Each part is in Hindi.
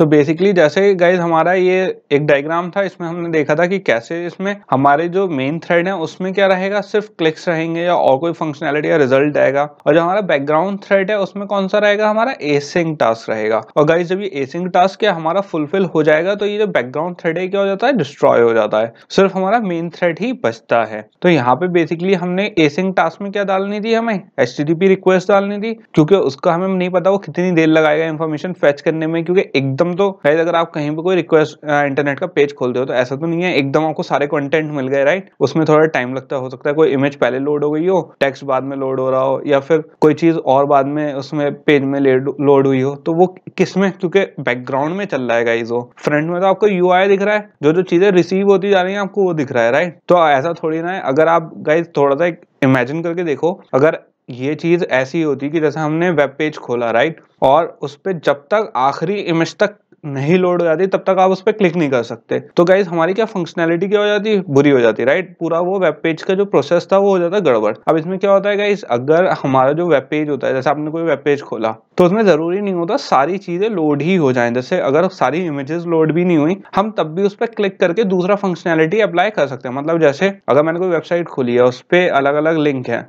तो बेसिकली जैसे गाइज हमारा ये एक डायग्राम था इसमें हमने देखा था कि कैसे इसमें हमारे जो मेन थ्रेड है उसमें क्या रहेगा सिर्फ क्लिक्स रहेंगे या और कोई फंक्शनैलिटी या रिजल्ट आएगा और जो हमारा बैकग्राउंड थ्रेड है उसमें कौन सा रहेगा हमारा एसिंग टास्क रहेगा और गाइज जब ये एसिंग टास्क क्या हमारा फुलफिल हो जाएगा तो ये जो बैकग्राउंड थ्रेड है क्या हो जाता है डिस्ट्रॉय हो जाता है सिर्फ हमारा मेन थ्रेड ही बचता है तो यहाँ पे बेसिकली हमने एसिंग टास्क में क्या डालनी थी हमें एच रिक्वेस्ट डालनी थी क्योंकि उसका हमें नहीं पता वो कितनी देर लगाएगा इन्फॉर्मेशन फैच करने में क्योंकि एकदम हम तो गाइज अगर आप कहीं पर कोई रिक्वेस्ट इंटरनेट का पेज खोलते हो तो ऐसा तो नहीं है एकदम आपको सारे कंटेंट मिल गए राइट उसमें थोड़ा टाइम लगता हो सकता है कोई इमेज पहले लोड हो गई हो टेक्स्ट बाद में लोड हो रहा हो या फिर कोई चीज और बाद में उसमें पेज में लोड हुई हो तो वो किस में क्योंकि बैकग्राउंड में चल रहा है गाइज वो फ्रंट में तो आपको यू दिख रहा है जो जो चीजें रिसीव होती जा रही है आपको वो दिख रहा है राइट तो ऐसा थोड़ी ना है अगर आप गाइज थोड़ा सा इमेजिन करके देखो अगर ये चीज़ ऐसी होती कि जैसे हमने वेब पेज खोला राइट और उस पर जब तक आखिरी इमेज तक नहीं लोड हो जाती तब तक आप उस पर क्लिक नहीं कर सकते तो गाइज हमारी क्या फंक्शनैलिटी क्या हो जाती बुरी हो जाती राइट पूरा वो वेब पेज का जो प्रोसेस था वो हो जाता गड़बड़ अब इसमें क्या होता है गाइज अगर हमारा जो वेब पेज होता है जैसे आपने कोई वेब पेज खोला तो उसमें जरूरी नहीं होता सारी चीजें लोड ही हो जाए जैसे अगर सारी इमेजेस लोड भी नहीं हुई हम तब भी उस पर क्लिक करके दूसरा फंक्शनैलिटी अप्लाई कर सकते हैं मतलब जैसे अगर मैंने कोई वेबसाइट खोली है उस पर अलग अलग लिंक है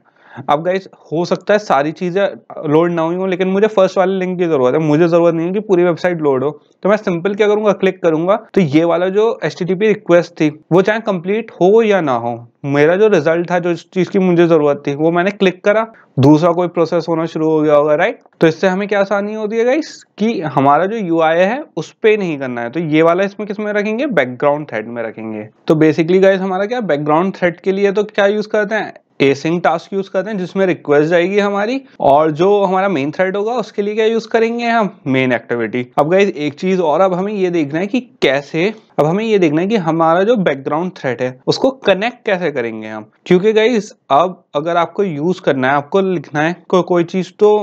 अब गाइस हो सकता है सारी चीज़ें लोड ना हुई हो लेकिन मुझे फर्स्ट वाले लिंक की ज़रूरत है मुझे ज़रूरत नहीं है कि पूरी वेबसाइट लोड हो तो मैं सिंपल क्या करूँगा क्लिक करूँगा तो ये वाला जो एच रिक्वेस्ट थी वो चाहे कंप्लीट हो या ना हो मेरा जो रिजल्ट था जो चीज़ की मुझे ज़रूरत थी वो मैंने क्लिक करा दूसरा कोई प्रोसेस होना शुरू हो गया होगा राइट तो इससे हमें क्या आसानी होती है गाइस कि हमारा जो यू है उस पर नहीं करना है तो ये वाला इसमें किस में रखेंगे बैकग्राउंड थ्रेड में रखेंगे तो बेसिकली गाइस हमारा क्या बैकग्राउंड थ्रेड के लिए तो क्या यूज़ करते हैं एसिंग टास्क यूज करते हैं जिसमें रिक्वेस्ट जाएगी हमारी और जो हमारा मेन थ्रेड होगा उसके लिए क्या यूज करेंगे हम मेन एक्टिविटी अब गाइज एक चीज और अब हमें ये देखना है कि कैसे अब हमें ये देखना है कि हमारा जो बैकग्राउंड थ्रेड है उसको कनेक्ट कैसे करेंगे हम क्योंकि गाइज अब अगर आपको यूज करना है आपको लिखना है को, कोई चीज तो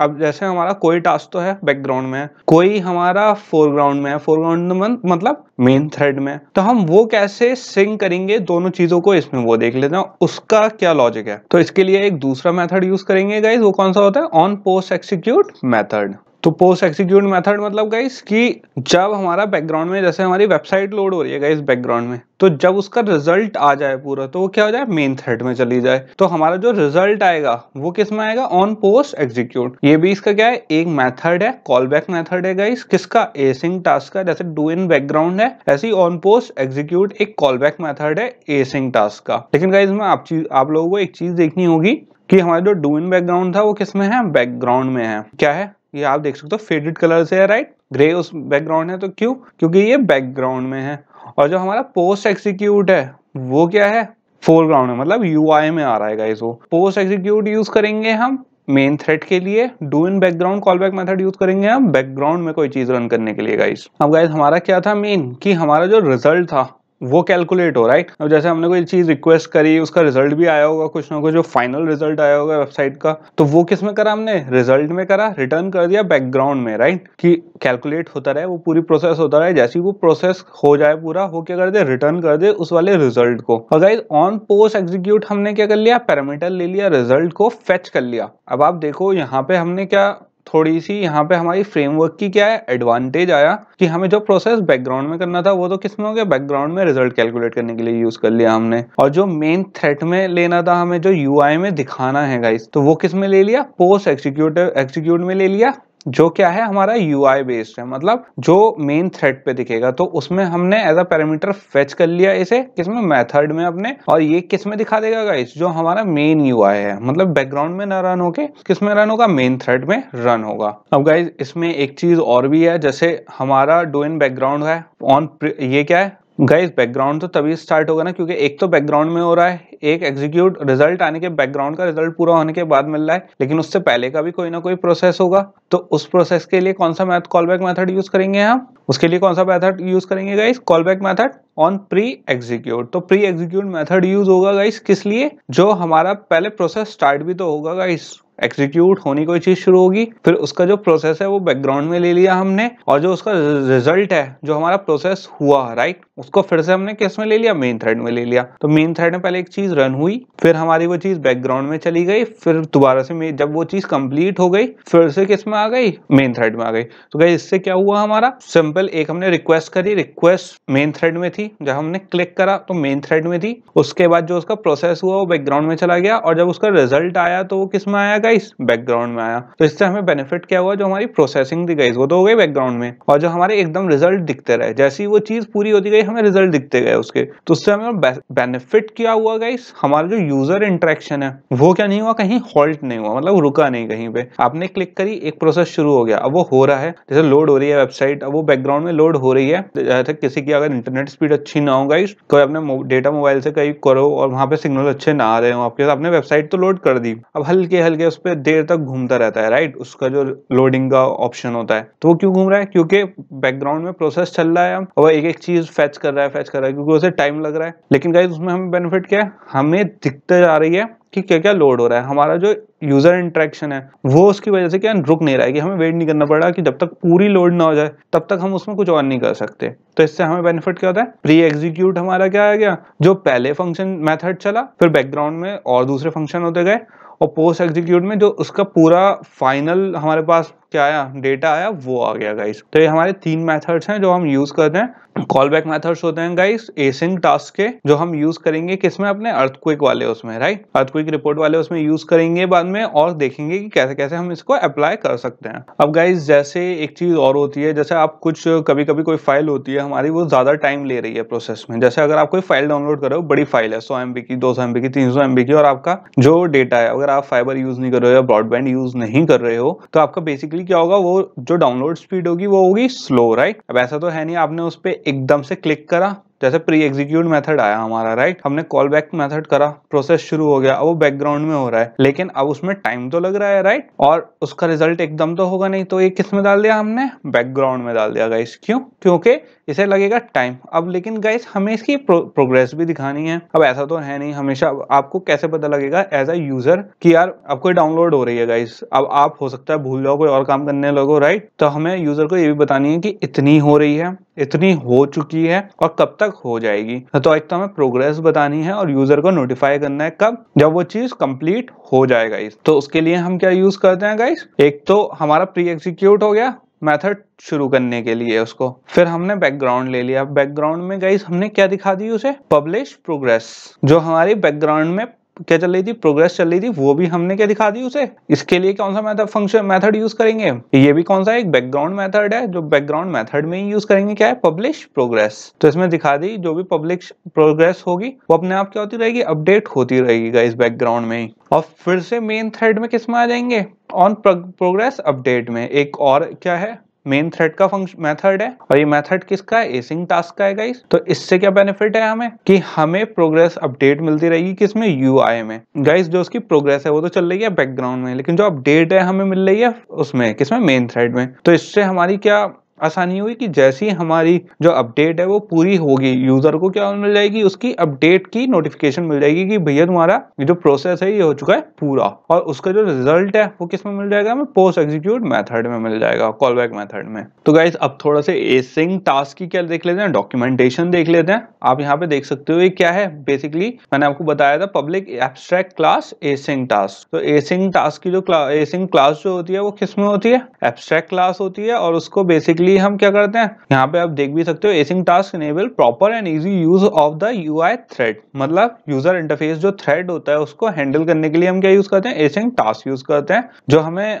अब जैसे हमारा कोई टास्क तो है बैकग्राउंड में कोई हमारा फोरग्राउंड में है फोरग्राउंड में मतलब मेन थ्रेड में तो हम वो कैसे सिंक करेंगे दोनों चीजों को इसमें वो देख लेते हैं उसका क्या लॉजिक है तो इसके लिए एक दूसरा मेथड यूज करेंगे गाइज वो कौन सा होता है ऑन पोस्ट एक्सिक्यूट मेथड तो पोस्ट एक्सिक्यूट मेथड मतलब गाइस कि जब हमारा बैकग्राउंड में जैसे हमारी वेबसाइट लोड हो रही है गाइस बैकग्राउंड में तो जब उसका रिजल्ट आ जाए पूरा तो वो क्या हो जाए मेन थ्रेड में चली जाए तो हमारा जो रिजल्ट आएगा वो किस में आएगा ऑन पोस्ट एक्सिक्यूट ये भी इसका क्या है एक मैथड है कॉल बैक मैथड है गाइस किसका एसिंग टास्क का जैसे डू इन बैकग्राउंड है ऐसी ऑन पोस्ट एग्जीक्यूट एक कॉल बैक मैथड है एसिंग टास्क का लेकिन गाइज में आप चीज आप लोगों को एक चीज देखनी होगी कि हमारा जो डू इन बैकग्राउंड था वो किसमें है बैकग्राउंड में है क्या है ये आप देख सकते हो फेडेड से है राइट ग्रे उस बैकग्राउंड है तो क्यों क्योंकि ये बैकग्राउंड में है और जो हमारा पोस्ट एक्सिक्यूट है वो क्या है फोरग्राउंड है मतलब यू में आ रहा है गाइस वो पोस्ट एक्सिक्यूट यूज करेंगे हम मेन थ्रेड के लिए do in background call back method use करेंगे हम बैकग्राउंड में कोई चीज रन करने के लिए गाइस अब गाइस हमारा क्या था मेन कि हमारा जो रिजल्ट था वो कैलकुलेट हो रहा है अब जैसे हमने कोई चीज़ रिक्वेस्ट करी उसका रिजल्ट भी आया होगा कुछ ना कुछ जो फाइनल रिजल्ट आया होगा वेबसाइट का तो वो किस में करा हमने रिजल्ट में करा रिटर्न कर दिया बैकग्राउंड में राइट कि कैलकुलेट होता रहे वो पूरी प्रोसेस होता रहे जैसे ही वो प्रोसेस हो जाए पूरा हो क्या कर दे रिटर्न कर दे उस वाले रिजल्ट को और गाइज ऑन पोस्ट एग्जीक्यूट हमने क्या कर लिया पैरामीटर ले लिया रिजल्ट को फेच कर लिया अब आप देखो यहाँ पे हमने क्या थोड़ी सी यहाँ पे हमारी फ्रेमवर्क की क्या है एडवांटेज आया कि हमें जो प्रोसेस बैकग्राउंड में करना था वो तो किस में हो गया बैकग्राउंड में रिजल्ट कैलकुलेट करने के लिए यूज कर लिया हमने और जो मेन थ्रेट में लेना था हमें जो यू में दिखाना है गाइस तो वो किस में ले लिया पोस्ट एक्सिक्यूटिव एक्सिक्यूट में ले लिया जो क्या है हमारा यू आई बेस्ड है मतलब जो मेन थ्रेड पे दिखेगा तो उसमें हमने एज अ पैरामीटर फेच कर लिया इसे किसमें मेथड में अपने और ये किस में दिखा देगा गाइस जो हमारा मेन यू है मतलब बैकग्राउंड में ना रन होके किस में रन होगा मेन थ्रेड में रन होगा अब गाइज इसमें एक चीज और भी है जैसे हमारा डो इन बैकग्राउंड है ऑन ये क्या है गाइस बैकग्राउंड तो तभी स्टार्ट होगा ना क्योंकि एक तो बैकग्राउंड में हो रहा है एक एग्जीक्यूट रिजल्ट आने के बैकग्राउंड का रिजल्ट पूरा होने के बाद मिल रहा है लेकिन उससे पहले का भी कोई ना कोई प्रोसेस होगा तो उस प्रोसेस के लिए कौन सा math call back method use करेंगे हम उसके लिए कौन सा मैथड यूज करेंगे guys call back method on pre execute तो प्री एग्जीक्यूट मैथड यूज होगा गाइस किस लिए जो हमारा पहले प्रोसेस स्टार्ट भी तो होगा गाइस एक्सिक्यूट होनी कोई चीज शुरू होगी फिर उसका जो प्रोसेस है वो बैकग्राउंड में ले लिया हमने और जो उसका रिजल्ट है जो हमारा प्रोसेस हुआ राइट उसको फिर से हमने किस में ले लिया मेन थ्रेड में ले लिया तो मेन थ्रेड में पहले एक चीज रन हुई फिर हमारी वो चीज बैकग्राउंड में चली गई फिर दोबारा से जब वो चीज कंप्लीट हो गई फिर से किस में आ गई मेन थ्रेड में आ गई तो गई इससे क्या हुआ हमारा सिंपल एक हमने रिक्वेस्ट करी रिक्वेस्ट मेन थ्रेड में थी जब हमने क्लिक करा तो मेन थ्रेड में थी उसके बाद जो उसका प्रोसेस हुआ वो बैकग्राउंड में चला गया और जब उसका रिजल्ट आया तो वो किस में आया गाइस बैकग्राउंड में आया तो इससे हमें बेनिफिट क्या हुआ जो हमारी प्रोसेसिंग थी गाइस वो तो हो गई बैकग्राउंड में और जो हमारे एकदम रिजल्ट दिखते रहे जैसे ही वो चीज पूरी होती गई हमें रिजल्ट दिखते गए उसके तो उससे हमें बेनिफिट क्या हुआ गाइस हमारा जो यूजर इंटरेक्शन है वो क्या नहीं हुआ कहीं हॉल्ट नहीं हुआ मतलब रुका नहीं कहीं पे आपने क्लिक करी एक प्रोसेस शुरू हो गया अब वो हो रहा है जैसे लोड हो रही है वेबसाइट अब वो बैकग्राउंड में लोड हो रही है जैसे किसी की अगर इंटरनेट स्पीड अच्छी ना हो गाइस कोई अपने डेटा मोबाइल से कहीं करो और वहां पे सिग्नल अच्छे ना आ रहे हो आपके साथ अपने वेबसाइट तो लोड कर दी अब हल्के हल्के उस पर देर तक घूमता रहता है राइट उसका जो लोडिंग का ऑप्शन होता है तो वो क्यों घूम रहा है क्योंकि बैकग्राउंड में प्रोसेस चल रहा है और एक एक चीज फैच कर रहा है फैच कर रहा है क्योंकि उसे टाइम लग रहा है लेकिन गाइज उसमें हमें बेनिफिट क्या है हमें दिखते जा रही है कि क्या क्या लोड हो रहा है हमारा जो यूजर इंटरेक्शन है वो उसकी वजह से क्या रुक नहीं रहा है कि हमें वेट नहीं करना पड़ रहा कि जब तक पूरी लोड ना हो जाए तब तक हम उसमें कुछ और नहीं कर सकते तो इससे हमें बेनिफिट क्या होता है प्री एग्जीक्यूट हमारा क्या आ गया जो पहले फंक्शन मेथड चला फिर बैकग्राउंड में और दूसरे फंक्शन होते गए और पोस्ट एग्जीक्यूट में जो उसका पूरा फाइनल हमारे पास क्या आया डेटा आया वो आ गया गाइस तो ये हमारे तीन मेथड्स हैं जो हम यूज करते हैं कॉल बैक मैथड्स होते हैं गाइस एसिंग टास्क के जो हम यूज करेंगे किसमें अपने अर्थक्विक वाले उसमें राइट अर्थक्विक रिपोर्ट वाले उसमें यूज करेंगे बाद में और देखेंगे कि कैसे कैसे हम इसको अप्लाई कर सकते हैं अब गाइस जैसे एक चीज और होती है जैसे आप कुछ कभी कभी कोई फाइल होती है हमारी वो ज्यादा टाइम ले रही है प्रोसेस में जैसे अगर आप कोई फाइल डाउनलोड करो बड़ी फाइल है सौ एमबी की दो सौ एम की तीन सौ एम की और आपका जो डेटा है अगर आप फाइबर यूज नहीं कर रहे हो या ब्रॉडबैंड यूज नहीं कर रहे हो तो आपका बेसिकली क्या होगा वो जो डाउनलोड स्पीड होगी वो होगी स्लो राइट अब ऐसा तो है नहीं आपने उस पर एकदम से क्लिक करा जैसे प्री एग्जीक्यूट मेथड आया हमारा राइट हमने कॉल बैक मेथड करा प्रोसेस शुरू हो गया अब वो बैकग्राउंड में हो रहा है लेकिन अब उसमें टाइम तो लग रहा है राइट और उसका रिजल्ट एकदम तो होगा नहीं तो ये किस में डाल दिया हमने बैकग्राउंड में डाल दिया गाइस क्यों क्योंकि इसे लगेगा टाइम अब लेकिन गाइस हमें इसकी प्रो, प्रोग्रेस भी दिखानी है अब ऐसा तो है नहीं हमेशा आपको कैसे पता लगेगा एज अ यूजर की यार अब कोई डाउनलोड हो रही है गाइस अब आप हो सकता है भूल जाओ कोई और काम करने लगो राइट तो हमें यूजर को ये भी बतानी है कि इतनी हो रही है इतनी हो चुकी है और कब तक हो जाएगी तो एक तो हमें प्रोग्रेस बतानी है और यूजर को नोटिफाई करना है कब जब वो चीज कंप्लीट हो जाएगा इस तो उसके लिए हम क्या यूज करते हैं गाइस एक तो हमारा प्री एग्जीक्यूट हो गया मेथड शुरू करने के लिए उसको फिर हमने बैकग्राउंड ले लिया बैकग्राउंड में गाइस हमने क्या दिखा दी उसे पब्लिश प्रोग्रेस जो हमारी बैकग्राउंड में क्या चल रही थी प्रोग्रेस चल रही थी वो भी हमने क्या दिखा दी उसे इसके लिए कौन सा मेथड फंक्शन मेथड यूज करेंगे ये भी कौन सा एक बैकग्राउंड मेथड है जो बैकग्राउंड मेथड में ही यूज करेंगे क्या है पब्लिश प्रोग्रेस तो इसमें दिखा दी जो भी पब्लिश प्रोग्रेस होगी वो अपने आप क्या होती रहेगी अपडेट होती रहेगी इस बैकग्राउंड में ही और फिर से मेन थ्रेड में किस में आ जाएंगे ऑन प्रोग्रेस अपडेट में एक और क्या है मेन थ्रेड का फंक्शन मेथड है और ये मेथड किसका है एसिंग टास्क का है गाइस तो इससे क्या बेनिफिट है हमें कि हमें प्रोग्रेस अपडेट मिलती रहेगी किसमें यू में गाइस जो उसकी प्रोग्रेस है वो तो चल रही है बैकग्राउंड में लेकिन जो अपडेट है हमें मिल रही है उसमें किसमें मेन थ्रेड में तो इससे हमारी क्या आसानी हुई कि जैसी हमारी जो अपडेट है वो पूरी होगी यूजर को क्या मिल जाएगी उसकी अपडेट की नोटिफिकेशन मिल जाएगी कि भैया तुम्हारा जो प्रोसेस है ये हो चुका है पूरा और उसका जो रिजल्ट है वो किस में मिल जाएगा हमें पोस्ट एग्जीक्यूट मेथड में मिल जाएगा कॉल बैक मेथड में तो गाइज अब थोड़ा सा एसिंग टास्क की क्या देख लेते हैं डॉक्यूमेंटेशन देख लेते हैं आप यहाँ पे देख सकते हो ये क्या है बेसिकली मैंने आपको बताया था public abstract class async task तो एसिंग टास्क की जो एसिंग क्लास जो होती है वो किस में होती है एब्स्ट्रैक्ट क्लास होती है और उसको बेसिकली बेसिकली हम क्या करते हैं यहाँ पे आप देख भी सकते हो async task enable proper and easy use of the U thread मतलब यूजर इंटरफेस जो थ्रेड होता है उसको हैंडल करने के लिए हम क्या यूज करते हैं एसिंग टास्क यूज करते हैं जो हमें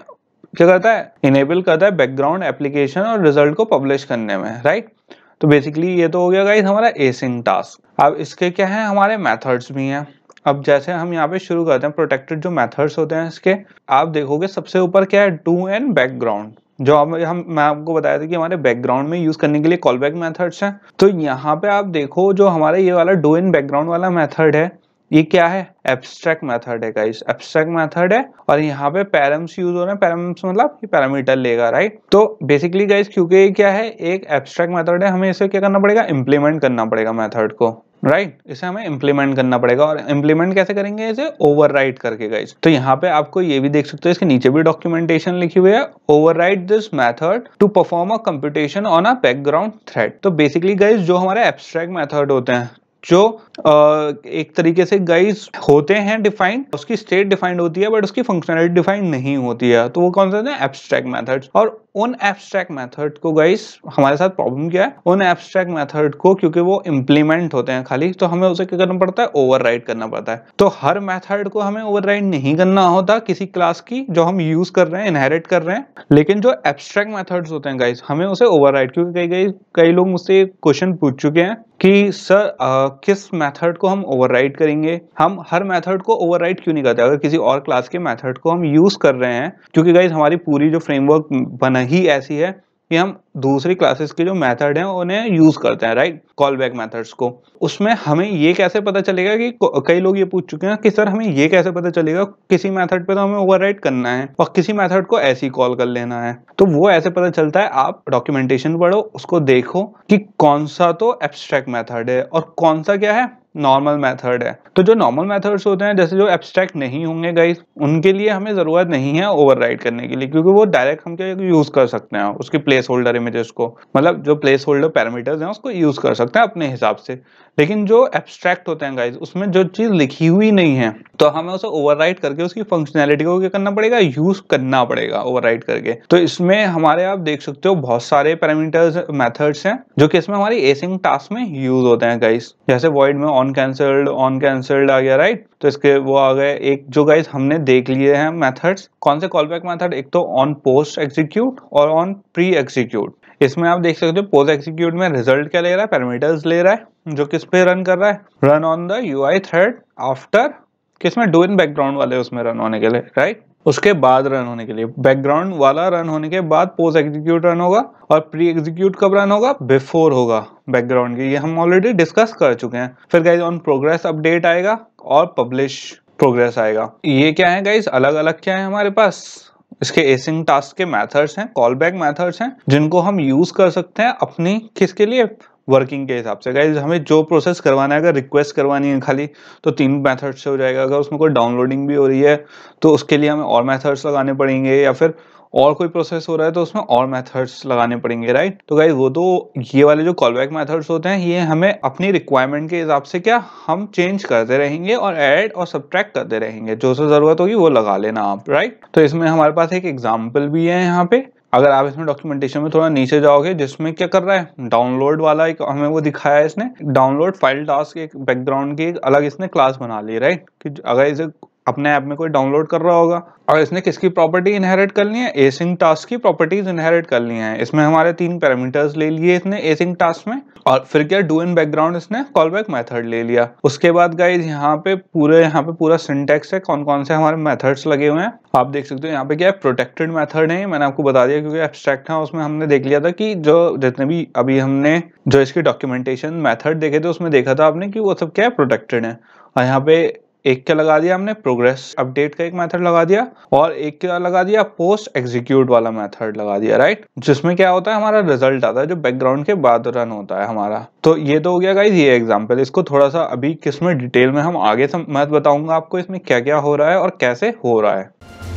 क्या करता है इनेबल करता है बैकग्राउंड एप्लीकेशन और रिजल्ट को पब्लिश करने में राइट तो बेसिकली ये तो हो गया गाइज हमारा एसिंग टास्क अब इसके क्या है हमारे मेथड्स भी हैं अब जैसे हम यहाँ पे शुरू करते हैं प्रोटेक्टेड जो मेथड्स होते हैं इसके आप देखोगे सबसे ऊपर क्या है डू एंड बैकग्राउंड जो आप हम मैं आपको बताया था कि हमारे बैकग्राउंड में यूज करने के लिए कॉल बैक मैथड्स हैं तो यहाँ पे आप देखो जो हमारा ये वाला डो इन बैकग्राउंड वाला मेथड है ये क्या है एब्स्ट्रैक्ट मेथड है गाइस एब्स्ट्रैक्ट मेथड है और यहाँ पे पैरम्स यूज हो रहे हैं पैरम्स मतलब ये पैरामीटर लेगा राइट तो बेसिकली गाइस क्योंकि ये क्या है एक एब्स्ट्रैक्ट मेथड है हमें इसे क्या करना पड़ेगा इम्प्लीमेंट करना पड़ेगा मेथड को राइट right? इसे हमें इम्प्लीमेंट करना पड़ेगा और इम्प्लीमेंट कैसे करेंगे इसे ओवर करके गाइज तो यहाँ पे आपको ये भी देख सकते हो इसके नीचे भी डॉक्यूमेंटेशन लिखी हुई है over this method to perform a computation on a background thread तो बेसिकली गाइज जो हमारे एब्स्ट्रैक्ट मेथड होते हैं जो एक तरीके से गाइज होते हैं डिफाइंड उसकी स्टेट डिफाइंड होती है बट उसकी फंक्शनलिटी डिफाइंड नहीं होती है तो वो कौन से हैं एब्स्ट्रैक्ट मेथड्स और उन एब्स्ट्रैक्ट मेथड को गाइस हमारे साथ प्रॉब्लम क्या है उन एब्स्ट्रैक्ट मेथड को क्योंकि वो इंप्लीमेंट होते हैं खाली तो हमें उसे क्या करना पड़ता है ओवर करना पड़ता है तो हर मेथड को हमें ओवर नहीं करना होता किसी क्लास की जो हम यूज कर रहे हैं इनहेरिट कर रहे हैं लेकिन जो एब्स्ट्रैक्ट मैथड होते हैं गाइस हमें उसे ओवर क्योंकि कई गई कई लोग मुझसे क्वेश्चन पूछ चुके हैं कि सर आ, किस मेथड को हम ओवरराइड करेंगे हम हर मेथड को ओवरराइड क्यों नहीं करते अगर किसी और क्लास के मेथड को हम यूज कर रहे हैं क्योंकि गाइज हमारी पूरी जो फ्रेमवर्क बना ही ऐसी है कि हम दूसरी क्लासेस के जो मेथड हैं उन्हें यूज़ करते हैं राइट कॉल बैक मैथड्स को उसमें हमें ये कैसे पता चलेगा कि कई लोग ये पूछ चुके हैं कि सर हमें ये कैसे पता चलेगा किसी मेथड पे तो हमें ओवर करना है और किसी मेथड को ऐसी कॉल कर लेना है तो वो ऐसे पता चलता है आप डॉक्यूमेंटेशन पढ़ो उसको देखो कि कौन सा तो एब्स्ट्रैक्ट मैथड है और कौन सा क्या है नॉर्मल मेथड है तो जो नॉर्मल मेथड्स होते हैं जैसे जो एब्स्ट्रैक्ट नहीं होंगे गाइस उनके लिए हमें ज़रूरत नहीं है ओवरराइड करने के लिए क्योंकि वो डायरेक्ट हम क्या यूज़ कर सकते हैं उसके प्लेस होल्डर इमेजेस को मतलब जो प्लेस होल्डर पैरामीटर्स हैं उसको यूज़ कर सकते हैं अपने हिसाब से लेकिन जो एब्स्ट्रैक्ट होते हैं गाइज उसमें जो चीज़ लिखी हुई नहीं है तो हमें उसे ओवर करके उसकी फंक्शनैलिटी को क्या करना पड़ेगा यूज़ करना पड़ेगा ओवर करके तो इसमें हमारे आप देख सकते हो बहुत सारे पैरामीटर्स मेथड्स हैं जो कि इसमें हमारी एसिंग टास्क में यूज़ होते हैं गाइज जैसे वॉइड में on non cancelled on cancelled आ गया राइट तो इसके वो आ गए एक जो गाइज हमने देख लिए हैं मेथड्स कौन से कॉल बैक मैथड एक तो ऑन पोस्ट एग्जीक्यूट और ऑन प्री एग्जीक्यूट इसमें आप देख सकते हो पोस्ट एग्जीक्यूट में रिजल्ट क्या ले रहा है पैरामीटर्स ले रहा है जो किस पे रन कर रहा है run on the U I thread after किसमें डू इन बैकग्राउंड वाले उसमें रन होने के लिए राइट right? उसके बाद रन होने के लिए बैकग्राउंड वाला रन होने के बाद पोस्ट एग्जीक्यूट रन होगा और प्री एग्जीक्यूट कब रन होगा बिफोर होगा बैकग्राउंड की ये हम ऑलरेडी डिस्कस कर चुके हैं फिर गाइज ऑन प्रोग्रेस अपडेट आएगा और पब्लिश प्रोग्रेस आएगा ये क्या है गाइज अलग अलग क्या है हमारे पास इसके एसिंग टास्क के मेथड्स हैं कॉल बैक मैथड्स हैं जिनको हम यूज कर सकते हैं अपनी किसके लिए वर्किंग के हिसाब से गाइज हमें जो प्रोसेस करवाना है अगर रिक्वेस्ट करवानी है खाली तो तीन मैथड्स से हो जाएगा अगर उसमें कोई डाउनलोडिंग भी हो रही है तो उसके लिए हमें और मेथड्स लगाने पड़ेंगे या फिर और कोई प्रोसेस हो रहा है तो उसमें और मेथड्स लगाने पड़ेंगे राइट तो गाइज वो तो ये वाले जो कॉल बैक मैथड्स होते हैं ये हमें अपनी रिक्वायरमेंट के हिसाब से क्या हम चेंज करते रहेंगे और एड और सब्ट्रैक्ट करते रहेंगे जो से जरूरत होगी वो लगा लेना आप राइट तो इसमें हमारे पास एक एग्जाम्पल भी है यहाँ पे अगर आप इसमें डॉक्यूमेंटेशन में थोड़ा नीचे जाओगे जिसमें क्या कर रहा है डाउनलोड वाला एक हमें वो दिखाया है इसने डाउनलोड फाइल टास्क एक बैकग्राउंड की एक अलग इसने क्लास बना ली राइट कि अगर इसे अपने ऐप में कोई डाउनलोड कर रहा होगा और इसने किसकी प्रॉपर्टी इनहेरिट कर ली है एसिंग टास्क की प्रॉपर्टीज इनहेरिट ली है इसमें हमारे तीन पैरामीटर्स ले लिए इसने एसिंग टास्क में और फिर क्या डू इन बैकग्राउंड इसने कॉल बैक मैथड ले लिया उसके बाद गाइज यहाँ पे पूरे यहाँ पे पूरा सिंटेक्स है कौन कौन से हमारे मेथड्स लगे हुए हैं आप देख सकते हो यहाँ पे क्या है प्रोटेक्टेड मैथड है मैंने आपको बता दिया क्योंकि एब्सट्रैक्ट है उसमें हमने देख लिया था कि जो जितने भी अभी हमने जो इसके डॉक्यूमेंटेशन मैथड देखे थे उसमें देखा था आपने की वो सब क्या है प्रोटेक्टेड है और यहाँ पे एक क्या लगा दिया हमने प्रोग्रेस अपडेट का एक मेथड लगा दिया और एक क्या लगा दिया पोस्ट एग्जीक्यूट वाला मेथड लगा दिया राइट जिसमें क्या होता है हमारा रिजल्ट आता है जो बैकग्राउंड के बाद रन होता है हमारा तो ये तो हो गया गाइज ये एग्जाम्पल इसको थोड़ा सा अभी किसमें डिटेल में हम आगे मैं बताऊंगा आपको इसमें क्या क्या हो रहा है और कैसे हो रहा है